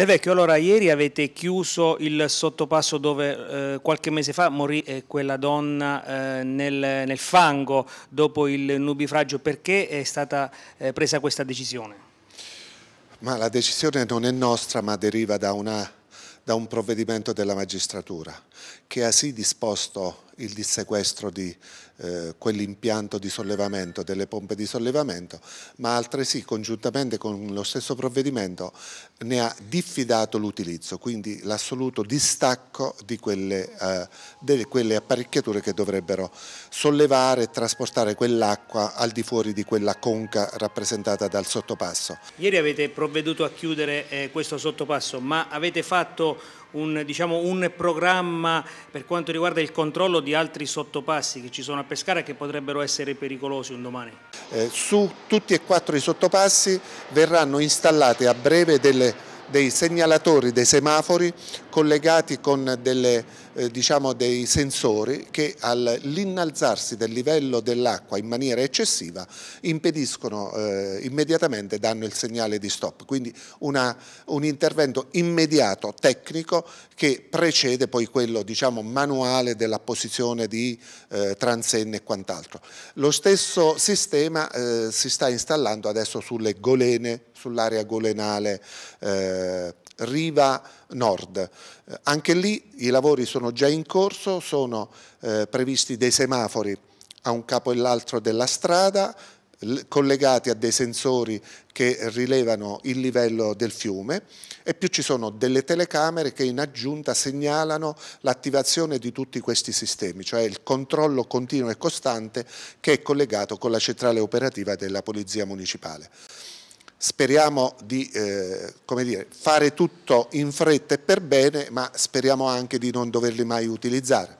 De Vecchio, allora ieri avete chiuso il sottopasso dove eh, qualche mese fa morì eh, quella donna eh, nel, nel, fango dopo il nubifragio, perché è stata eh, presa questa decisione? Ma la decisione non è nostra ma deriva da una da un provvedimento della magistratura che ha sì disposto il dissequestro di eh, quell'impianto di sollevamento, delle pompe di sollevamento, ma altresì congiuntamente con lo stesso provvedimento ne ha diffidato l'utilizzo, quindi l'assoluto distacco di quelle, eh, delle, quelle apparecchiature che dovrebbero sollevare e trasportare quell'acqua al di fuori di quella conca rappresentata dal sottopasso. Ieri avete provveduto a chiudere eh, questo sottopasso, ma avete fatto un, diciamo, un, programma per quanto riguarda il controllo di altri sottopassi che ci sono a Pescara che potrebbero essere pericolosi un domani? Eh, su tutti e quattro i sottopassi verranno installate a breve delle, dei segnalatori, dei semafori collegati con delle eh, diciamo dei sensori che all'innalzarsi del livello dell'acqua in maniera eccessiva impediscono eh, immediatamente, danno il segnale di stop. Quindi una, un intervento immediato, tecnico, che precede poi quello diciamo, manuale della posizione di eh, transenne e quant'altro. Lo stesso sistema eh, si sta installando adesso sulle golene, sull'area golenale, eh, riva nord. Eh, anche lì i lavori sono già in corso, sono eh, previsti dei semafori a un capo e l'altro della strada, collegati a dei sensori che rilevano il livello del fiume e più ci sono delle telecamere che in aggiunta segnalano l'attivazione di tutti questi sistemi, cioè il controllo continuo e costante che è collegato con la centrale operativa della Polizia Municipale speriamo di eh, dire, fare tutto in fretta e per bene, ma speriamo anche di non doverli mai utilizzare.